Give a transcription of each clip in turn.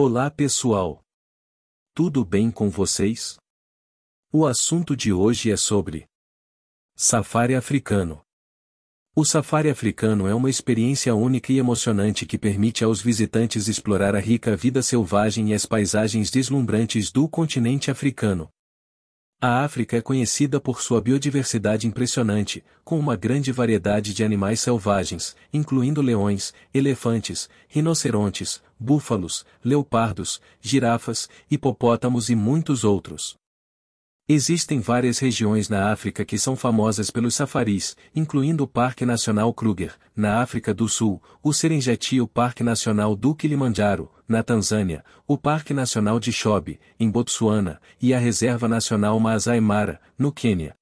Olá pessoal! Tudo bem com vocês? O assunto de hoje é sobre Safari Africano. O safari africano é uma experiência única e emocionante que permite aos visitantes explorar a rica vida selvagem e as paisagens deslumbrantes do continente africano, a África é conhecida por sua biodiversidade impressionante, com uma grande variedade de animais selvagens, incluindo leões, elefantes, rinocerontes, búfalos, leopardos, girafas, hipopótamos e muitos outros. Existem várias regiões na África que são famosas pelos safaris, incluindo o Parque Nacional Kruger, na África do Sul, o Serengeti e o Parque Nacional do Kilimanjaro, na Tanzânia, o Parque Nacional de Chobe, em Botsuana, e a Reserva Nacional Maasai Mara, no Quênia,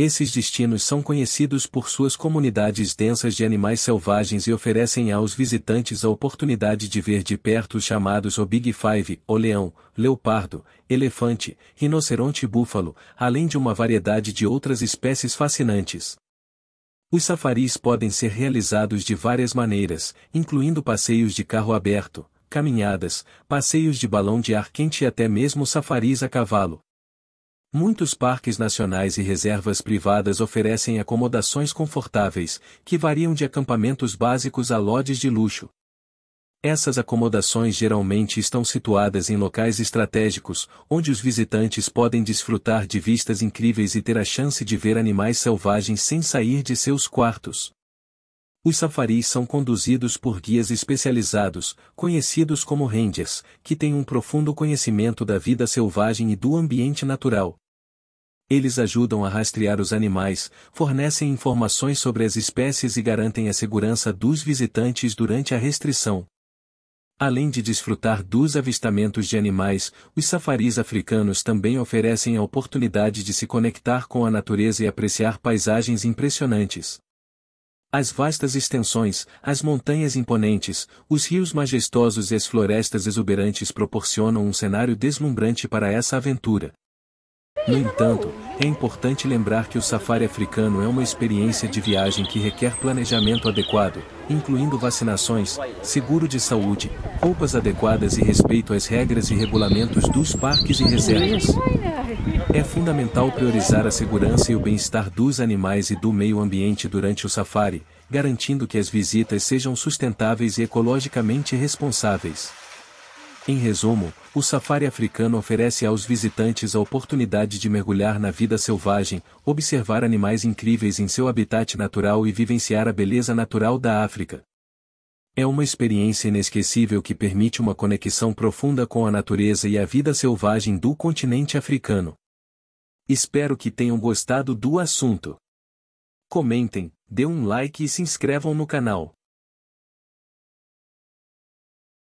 esses destinos são conhecidos por suas comunidades densas de animais selvagens e oferecem aos visitantes a oportunidade de ver de perto os chamados o Big Five, o leão, leopardo, elefante, rinoceronte e búfalo, além de uma variedade de outras espécies fascinantes. Os safaris podem ser realizados de várias maneiras, incluindo passeios de carro aberto, caminhadas, passeios de balão de ar quente e até mesmo safaris a cavalo. Muitos parques nacionais e reservas privadas oferecem acomodações confortáveis, que variam de acampamentos básicos a lodges de luxo. Essas acomodações geralmente estão situadas em locais estratégicos, onde os visitantes podem desfrutar de vistas incríveis e ter a chance de ver animais selvagens sem sair de seus quartos. Os safaris são conduzidos por guias especializados, conhecidos como rangers, que têm um profundo conhecimento da vida selvagem e do ambiente natural, eles ajudam a rastrear os animais, fornecem informações sobre as espécies e garantem a segurança dos visitantes durante a restrição. Além de desfrutar dos avistamentos de animais, os safaris africanos também oferecem a oportunidade de se conectar com a natureza e apreciar paisagens impressionantes. As vastas extensões, as montanhas imponentes, os rios majestosos e as florestas exuberantes proporcionam um cenário deslumbrante para essa aventura. No entanto, é importante lembrar que o safari africano é uma experiência de viagem que requer planejamento adequado, incluindo vacinações, seguro de saúde, roupas adequadas e respeito às regras e regulamentos dos parques e reservas. É fundamental priorizar a segurança e o bem-estar dos animais e do meio ambiente durante o safari, garantindo que as visitas sejam sustentáveis e ecologicamente responsáveis. Em resumo, o safari africano oferece aos visitantes a oportunidade de mergulhar na vida selvagem, observar animais incríveis em seu habitat natural e vivenciar a beleza natural da África. É uma experiência inesquecível que permite uma conexão profunda com a natureza e a vida selvagem do continente africano. Espero que tenham gostado do assunto. Comentem, dê um like e se inscrevam no canal.